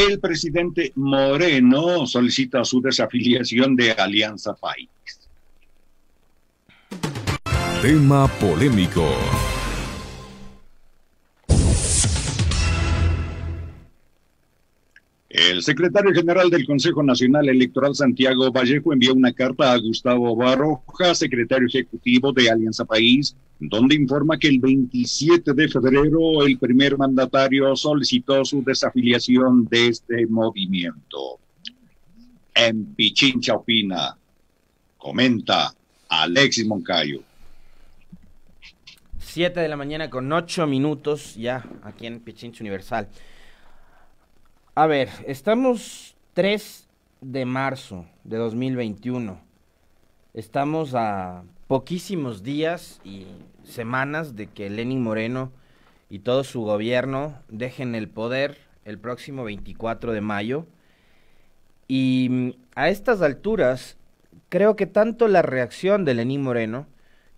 El presidente Moreno solicita su desafiliación de Alianza País. Tema polémico. El secretario general del Consejo Nacional Electoral, Santiago Vallejo, envió una carta a Gustavo Barroja, secretario ejecutivo de Alianza País, donde informa que el 27 de febrero el primer mandatario solicitó su desafiliación de este movimiento. En Pichincha opina, comenta Alexis Moncayo. Siete de la mañana con ocho minutos ya aquí en Pichincha Universal. A ver, estamos 3 de marzo de 2021. Estamos a poquísimos días y semanas de que Lenin Moreno y todo su gobierno dejen el poder el próximo 24 de mayo. Y mm, a estas alturas, creo que tanto la reacción de Lenín Moreno,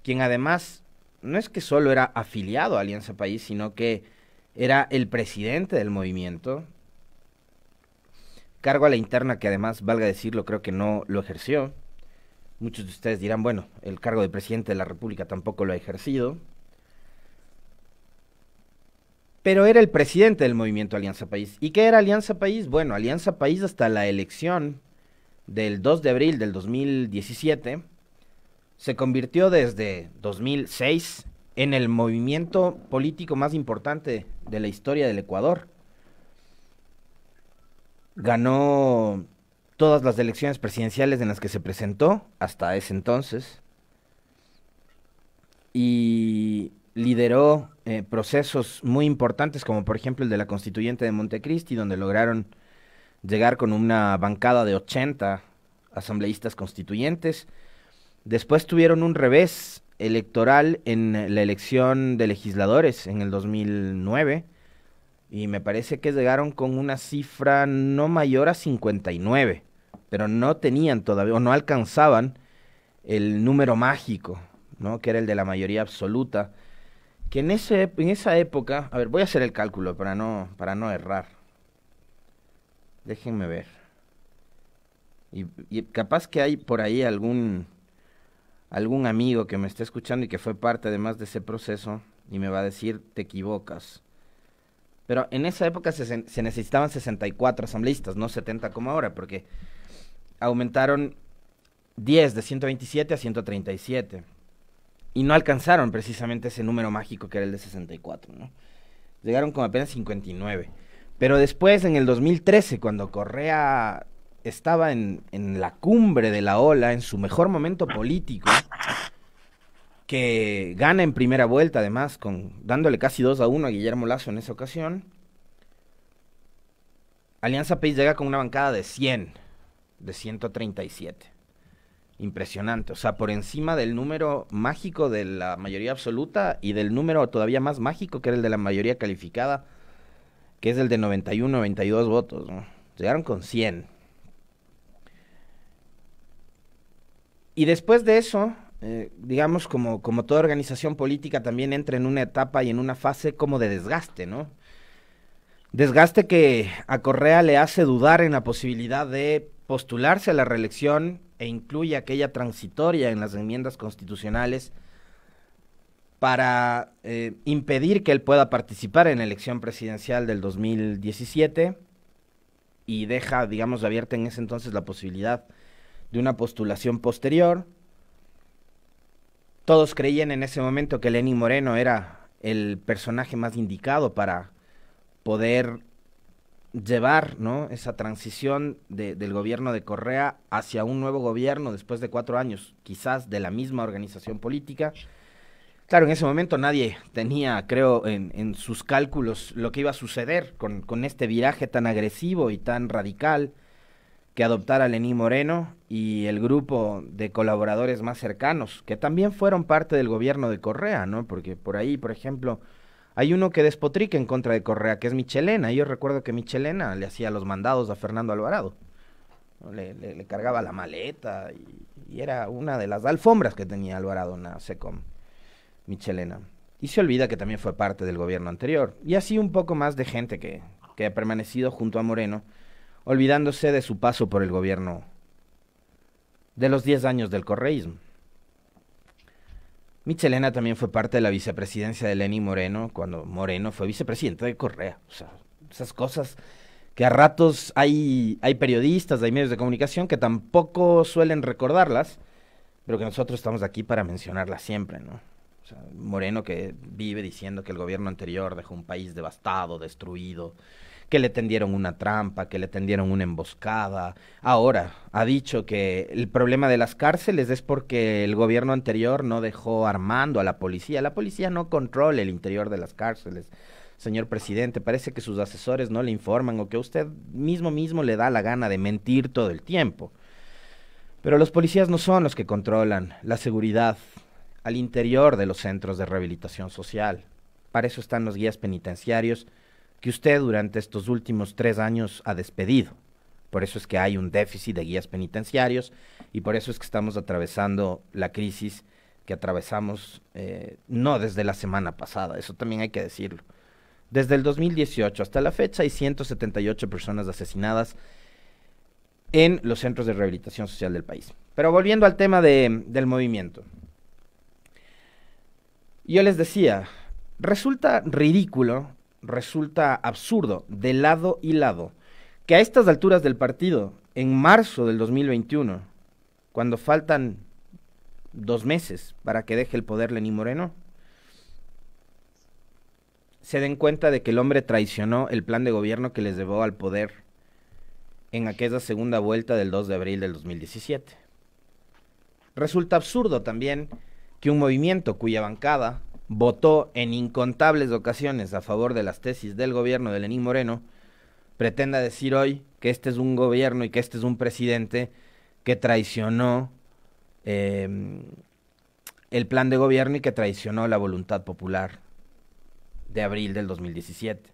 quien además no es que solo era afiliado a Alianza País, sino que era el presidente del movimiento, Cargo a la interna que además, valga decirlo, creo que no lo ejerció. Muchos de ustedes dirán, bueno, el cargo de presidente de la República tampoco lo ha ejercido. Pero era el presidente del movimiento Alianza País. ¿Y qué era Alianza País? Bueno, Alianza País hasta la elección del 2 de abril del 2017 se convirtió desde 2006 en el movimiento político más importante de la historia del Ecuador ganó todas las elecciones presidenciales en las que se presentó hasta ese entonces y lideró eh, procesos muy importantes como por ejemplo el de la constituyente de Montecristi donde lograron llegar con una bancada de 80 asambleístas constituyentes. Después tuvieron un revés electoral en la elección de legisladores en el 2009 y me parece que llegaron con una cifra no mayor a 59, pero no tenían todavía o no alcanzaban el número mágico, ¿no? que era el de la mayoría absoluta, que en, ese, en esa época, a ver, voy a hacer el cálculo para no, para no errar. Déjenme ver. Y, capaz que hay por ahí algún, algún amigo que me esté escuchando y que fue parte además de ese proceso y me va a decir, te equivocas pero en esa época se, necesitaban 64 asambleístas, no 70 como ahora, porque aumentaron 10 de 127 a 137. Y no alcanzaron precisamente ese número mágico que era el de 64, ¿no? Llegaron con apenas 59. Pero después, en el 2013, cuando Correa estaba en la cumbre de la ola, en su mejor momento político, que gana en primera vuelta, además, con, dándole casi 2 a 1 a Guillermo Lazo en esa ocasión. Alianza País llega con una bancada de 100, de 137. Impresionante, o sea, por encima del número mágico de la mayoría absoluta y del número todavía más mágico que era el de la mayoría calificada, que es el de 91, 92 votos. Llegaron con 100. Y después de eso, eh, digamos, como, toda organización política también entra en una etapa y en una fase como de desgaste, ¿no? Desgaste que a Correa le hace dudar en la posibilidad de postularse a la reelección e incluye aquella transitoria en las enmiendas constitucionales para eh, impedir que él pueda participar en la elección presidencial del 2017 y deja, digamos, abierta en ese entonces la posibilidad de una postulación posterior. Todos creían en ese momento que Lenín Moreno era el personaje más indicado para poder llevar esa transición del gobierno de Correa hacia un nuevo gobierno después de cuatro años, quizás de la misma organización política. Claro, en ese momento nadie tenía, creo, en, sus cálculos lo que iba a suceder con, con este viraje tan agresivo y tan radical que adoptara Lenín Moreno y el grupo de colaboradores más cercanos, que también fueron parte del gobierno de Correa, ¿no? Porque por ahí, por ejemplo, hay uno que despotrique en contra de Correa, que es Michelena. Yo recuerdo que Michelena le hacía los mandados a Fernando Alvarado. Le, cargaba la maleta y, era una de las alfombras que tenía Alvarado en la SECOM, Michelena. Y se olvida que también fue parte del gobierno anterior. Y así un poco más de gente que, que ha permanecido junto a Moreno olvidándose de su paso por el gobierno de los 10 años del correísmo. Michelena también fue parte de la vicepresidencia de Lenín Moreno cuando Moreno fue vicepresidente de Correa. O sea, esas cosas que a ratos hay, hay periodistas, hay medios de comunicación que tampoco suelen recordarlas, pero que nosotros estamos aquí para mencionarlas siempre, ¿no? Moreno que vive diciendo que el gobierno anterior dejó un país devastado, destruido, que le tendieron una trampa, que le tendieron una emboscada. Ahora, ha dicho que el problema de las cárceles es porque el gobierno anterior no dejó armando a la policía. La policía no controla el interior de las cárceles. Señor presidente, parece que sus asesores no le informan o que usted mismo mismo le da la gana de mentir todo el tiempo. Pero los policías no son los que controlan la seguridad al interior de los centros de rehabilitación social. Para eso están los guías penitenciarios que usted durante estos últimos tres años ha despedido. Por eso es que hay un déficit de guías penitenciarios y por eso es que estamos atravesando la crisis que atravesamos eh, no desde la semana pasada, eso también hay que decirlo. Desde el 2018 hasta la fecha hay 178 personas asesinadas en los centros de rehabilitación social del país. Pero volviendo al tema del movimiento yo les decía, resulta ridículo, resulta absurdo, de lado y lado, que a estas alturas del partido, en marzo del 2021, cuando faltan dos meses para que deje el poder Lenín Moreno, se den cuenta de que el hombre traicionó el plan de gobierno que les llevó al poder en aquella segunda vuelta del 2 de abril del 2017. Resulta absurdo también que un movimiento cuya bancada votó en incontables ocasiones a favor de las tesis del gobierno de Lenín Moreno, pretenda decir hoy que este es un gobierno y que este es un presidente que traicionó em, el plan de gobierno y que traicionó la voluntad popular de abril del 2017.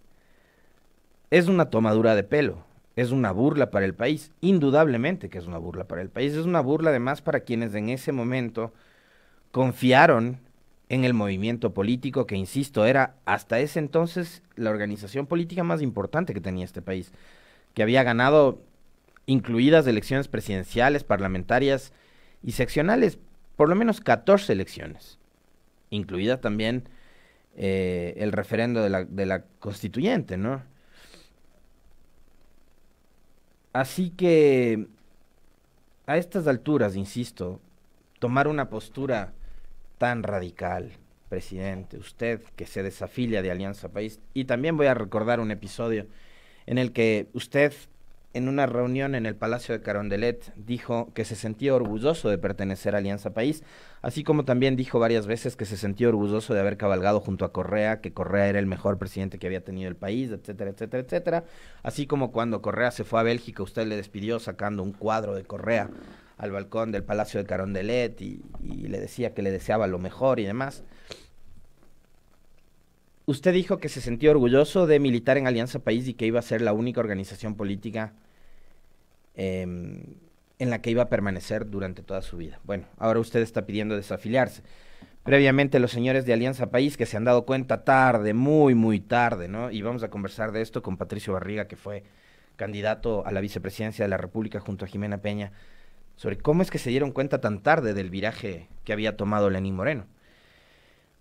Es una tomadura de pelo, es una burla para el país, indudablemente que es una burla para el país, es una burla además para quienes en ese momento confiaron en el movimiento político que, insisto, era hasta ese entonces la organización política más importante que tenía este país, que había ganado incluidas elecciones presidenciales, parlamentarias y seccionales, por lo menos 14 elecciones, incluida también eh, el referendo de la, de la constituyente, ¿no? Así que a estas alturas, insisto, tomar una postura tan radical, presidente, usted que se desafilia de Alianza País. Y también voy a recordar un episodio en el que usted, en una reunión en el Palacio de Carondelet, dijo que se sentía orgulloso de pertenecer a Alianza País, así como también dijo varias veces que se sentía orgulloso de haber cabalgado junto a Correa, que Correa era el mejor presidente que había tenido el país, etcétera, etcétera, etcétera. Así como cuando Correa se fue a Bélgica, usted le despidió sacando un cuadro de Correa al balcón del Palacio de Carondelet y, le decía que le deseaba lo mejor y demás. Usted dijo que se sentía orgulloso de militar en Alianza País y que iba a ser la única organización política em, en la que iba a permanecer durante toda su vida. Bueno, ahora usted está pidiendo desafiliarse. Previamente los señores de Alianza País que se han dado cuenta tarde, muy, muy tarde, ¿no? Y vamos a conversar de esto con Patricio Barriga, que fue candidato a la vicepresidencia de la República junto a Jimena Peña sobre cómo es que se dieron cuenta tan tarde del viraje que había tomado Lenín Moreno.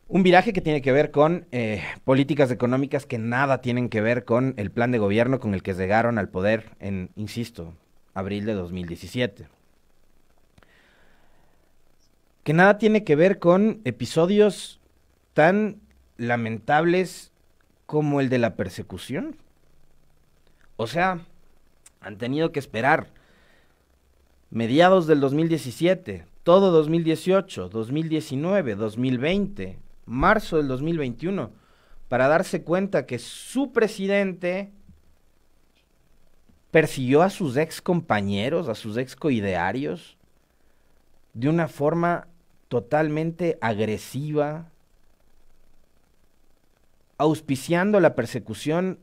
Un viraje que tiene que ver con eh, políticas económicas que nada tienen que ver con el plan de gobierno con el que llegaron al poder en, insisto, abril de 2017. Que nada tiene que ver con episodios tan lamentables como el de la persecución. O sea, han tenido que esperar mediados del 2017, todo 2018, 2019, 2020, marzo del 2021, para darse cuenta que su presidente persiguió a sus ex compañeros, a sus ex coidearios, de una forma totalmente agresiva, auspiciando la persecución,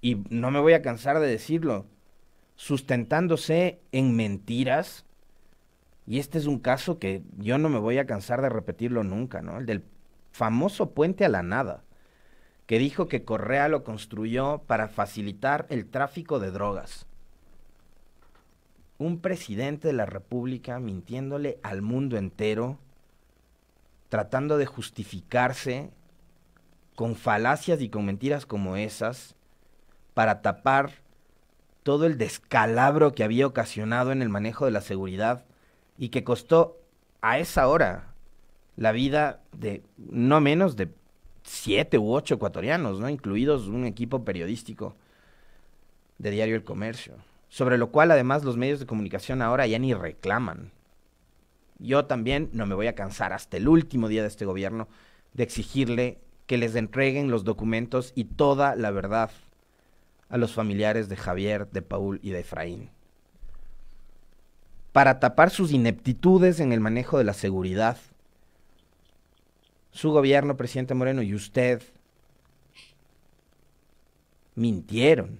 y no me voy a cansar de decirlo, sustentándose en mentiras. Y este es un caso que yo no me voy a cansar de repetirlo nunca, ¿no? El del famoso puente a la nada, que dijo que Correa lo construyó para facilitar el tráfico de drogas. Un presidente de la República mintiéndole al mundo entero, tratando de justificarse con falacias y con mentiras como esas, para tapar todo el descalabro que había ocasionado en el manejo de la seguridad y que costó a esa hora la vida de no menos de siete u ocho ecuatorianos, ¿no? incluidos un equipo periodístico de Diario El Comercio, sobre lo cual además los medios de comunicación ahora ya ni reclaman. Yo también no me voy a cansar hasta el último día de este gobierno de exigirle que les entreguen los documentos y toda la verdad a los familiares de Javier, de Paul y de Efraín. Para tapar sus ineptitudes en el manejo de la seguridad, su gobierno, presidente Moreno, y usted mintieron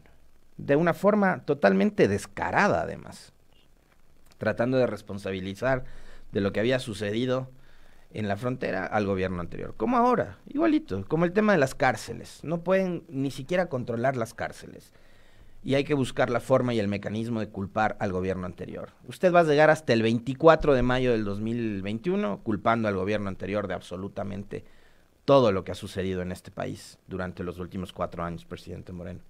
de una forma totalmente descarada, además, tratando de responsabilizar de lo que había sucedido en la frontera al gobierno anterior. Como ahora, igualito, como el tema de las cárceles. No pueden ni siquiera controlar las cárceles. Y hay que buscar la forma y el mecanismo de culpar al gobierno anterior. Usted va a llegar hasta el 24 de mayo del 2021 culpando al gobierno anterior de absolutamente todo lo que ha sucedido en este país durante los últimos cuatro años, presidente Moreno.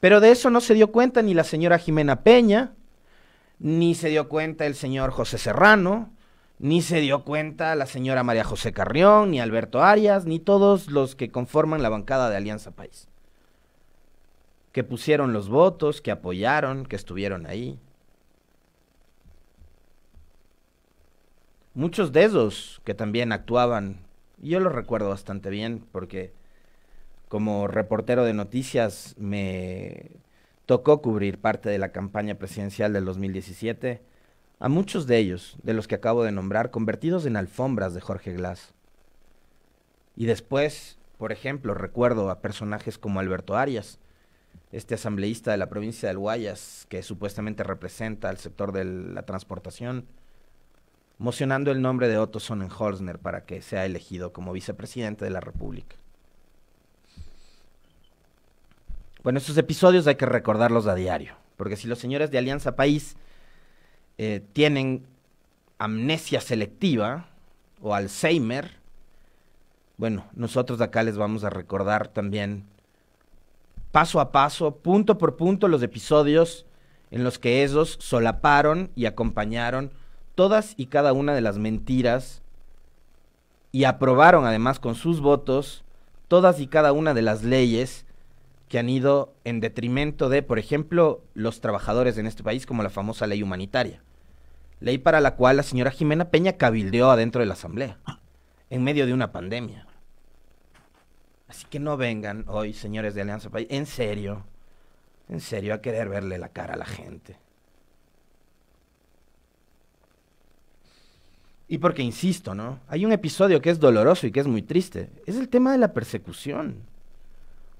Pero de eso no se dio cuenta ni la señora Jimena Peña, ni se dio cuenta el señor José Serrano, ni se dio cuenta la señora María José Carrión, ni Alberto Arias, ni todos los que conforman la bancada de Alianza País. Que pusieron los votos, que apoyaron, que estuvieron ahí. Muchos de esos que también actuaban, yo los recuerdo bastante bien porque como reportero de noticias me tocó cubrir parte de la campaña presidencial del 2017 a muchos de ellos, de los que acabo de nombrar, convertidos en alfombras de Jorge Glass. Y después, por ejemplo, recuerdo a personajes como Alberto Arias, este asambleísta de la provincia del Guayas, que supuestamente representa al sector de la transportación, mocionando el nombre de Otto Sonnenholzner para que sea elegido como vicepresidente de la República. Bueno, estos episodios hay que recordarlos a diario, porque si los señores de Alianza País eh, tienen amnesia selectiva o Alzheimer, bueno, nosotros acá les vamos a recordar también paso a paso, punto por punto, los episodios en los que esos solaparon y acompañaron todas y cada una de las mentiras y aprobaron además con sus votos todas y cada una de las leyes que han ido en detrimento de, por ejemplo, los trabajadores en este país, como la famosa ley humanitaria. Ley para la cual la señora Jimena Peña cabildeó adentro de la Asamblea, en medio de una pandemia. Así que no vengan hoy, señores de Alianza País, en serio, en serio, a querer verle la cara a la gente. Y porque, insisto, ¿no? Hay un episodio que es doloroso y que es muy triste. Es el tema de la persecución.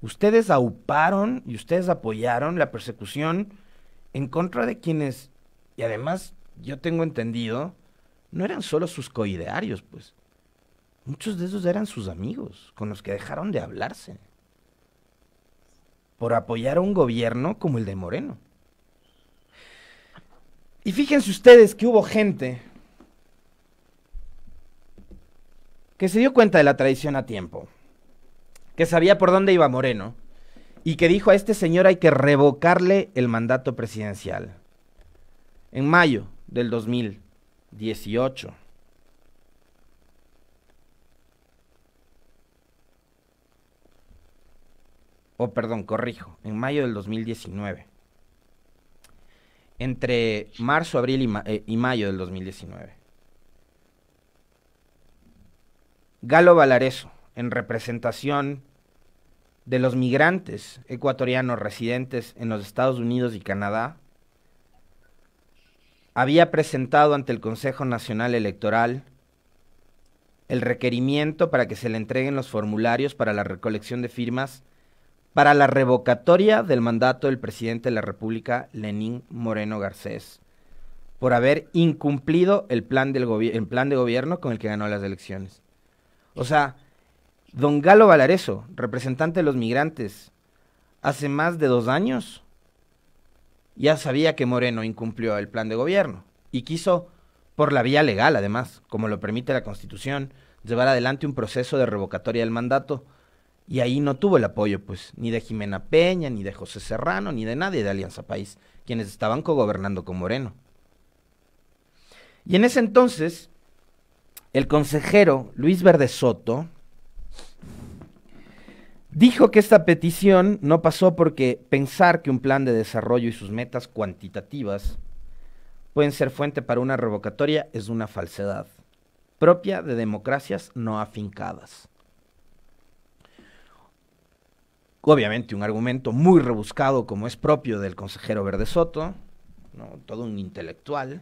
Ustedes auparon y ustedes apoyaron la persecución en contra de quienes, y además yo tengo entendido, no eran solo sus coidearios, pues. Muchos de esos eran sus amigos, con los que dejaron de hablarse. Por apoyar a un gobierno como el de Moreno. Y fíjense ustedes que hubo gente que se dio cuenta de la traición a tiempo que sabía por dónde iba Moreno y que dijo a este señor hay que revocarle el mandato presidencial. En mayo del 2018. Oh, perdón, corrijo, en mayo del 2019. Entre marzo, abril y, eh, mayo del 2019. Galo Valareso, en representación de los migrantes ecuatorianos residentes en los Estados Unidos y Canadá había presentado ante el Consejo Nacional Electoral el requerimiento para que se le entreguen los formularios para la recolección de firmas para la revocatoria del mandato del presidente de la República, Lenín Moreno Garcés, por haber incumplido el plan, del el plan de gobierno con el que ganó las elecciones. O sea, Don Galo Valareso, representante de los migrantes, hace más de dos años ya sabía que Moreno incumplió el plan de gobierno y quiso, por la vía legal además, como lo permite la Constitución, llevar adelante un proceso de revocatoria del mandato y ahí no tuvo el apoyo, pues, ni de Jimena Peña, ni de José Serrano, ni de nadie de Alianza País, quienes estaban cogobernando con Moreno. Y en ese entonces, el consejero Luis Verde Soto, Dijo que esta petición no pasó porque pensar que un plan de desarrollo y sus metas cuantitativas pueden ser fuente para una revocatoria es una falsedad propia de democracias no afincadas. Obviamente un argumento muy rebuscado como es propio del consejero Verde Soto, todo un intelectual.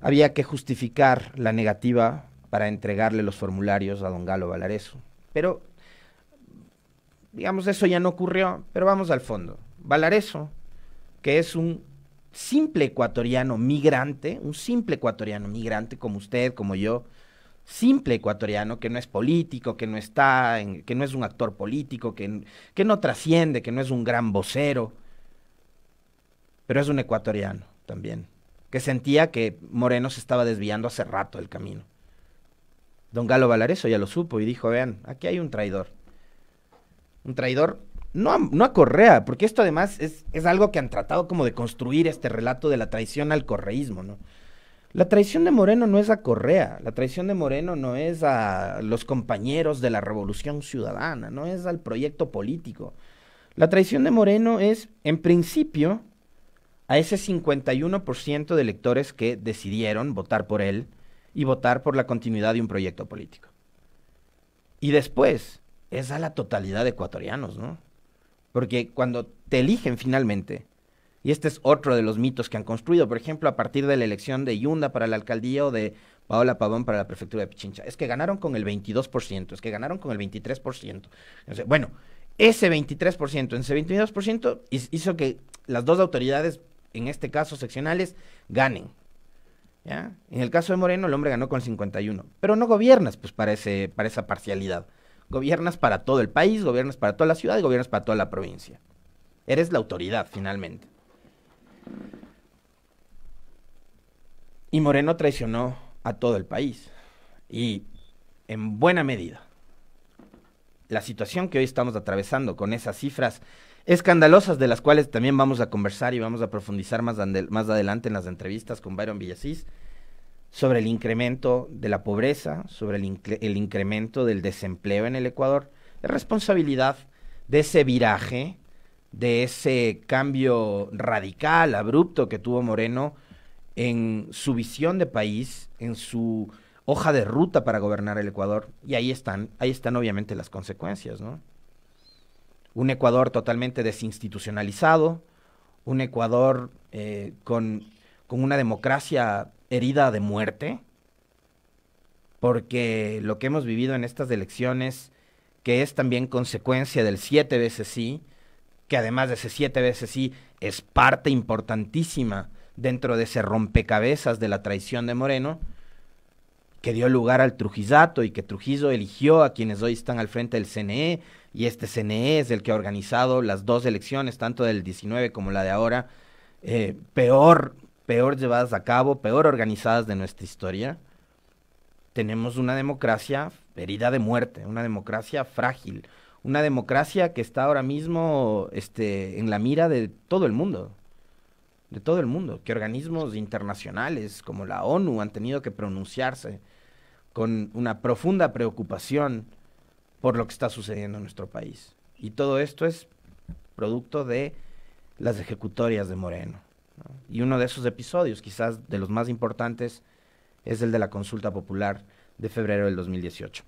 Había que justificar la negativa para entregarle los formularios a don Galo Valareso. Pero, digamos, eso ya no ocurrió, pero vamos al fondo. Valareso, que es un simple ecuatoriano migrante, un simple ecuatoriano migrante como usted, como yo, simple ecuatoriano que no es político, que no está, que no es un actor político, que, que no trasciende, que no es un gran vocero, pero es un ecuatoriano también, que sentía que Moreno se estaba desviando hace rato del camino. Don Galo Valareso ya lo supo y dijo, vean, aquí hay un traidor. Un traidor, no a, no a Correa, porque esto además es, algo que han tratado como de construir este relato de la traición al correísmo, ¿no? La traición de Moreno no es a Correa, la traición de Moreno no es a los compañeros de la Revolución Ciudadana, no es al proyecto político. La traición de Moreno es, en principio, a ese 51% de electores que decidieron votar por él, y votar por la continuidad de un proyecto político. Y después es a la totalidad de ecuatorianos, ¿no? Porque cuando te eligen finalmente, y este es otro de los mitos que han construido, por ejemplo, a partir de la elección de Yunda para la alcaldía o de Paola Pavón para la prefectura de Pichincha, es que ganaron con el 22%, es que ganaron con el 23%. Entonces, bueno, ese 23%, en ese 22% hizo que las dos autoridades, en este caso seccionales, ganen. En el caso de Moreno, el hombre ganó con 51. Pero no gobiernas, pues, para, para esa parcialidad. Gobiernas para todo el país, gobiernas para toda la ciudad y gobiernas para toda la provincia. Eres la autoridad, finalmente. Y Moreno traicionó a todo el país. Y en buena medida. La situación que hoy estamos atravesando con esas cifras escandalosas de las cuales también vamos a conversar y vamos a profundizar más, adelante en las entrevistas con Byron Villasís sobre el incremento de la pobreza, sobre el, incremento del desempleo en el Ecuador, la responsabilidad de ese viraje, de ese cambio radical, abrupto que tuvo Moreno en su visión de país, en su hoja de ruta para gobernar el Ecuador. Y ahí están, ahí están obviamente las consecuencias, ¿no? un Ecuador totalmente desinstitucionalizado, un Ecuador eh, con, con una democracia herida de muerte, porque lo que hemos vivido en estas elecciones, que es también consecuencia del siete veces sí, que además de ese siete veces sí es parte importantísima dentro de ese rompecabezas de la traición de Moreno, que dio lugar al Trujillato y que Trujillo eligió a quienes hoy están al frente del CNE, y este CNE es el que ha organizado las dos elecciones, tanto del 19 como la de ahora, eh, peor, peor llevadas a cabo, peor organizadas de nuestra historia. Tenemos una democracia herida de muerte, una democracia frágil, una democracia que está ahora mismo este, en la mira de todo el mundo, de todo el mundo, que organismos internacionales como la ONU han tenido que pronunciarse con una profunda preocupación por lo que está sucediendo en nuestro país. Y todo esto es producto de las ejecutorias de Moreno. Y uno de esos episodios, quizás de los más importantes, es el de la consulta popular de febrero del 2018.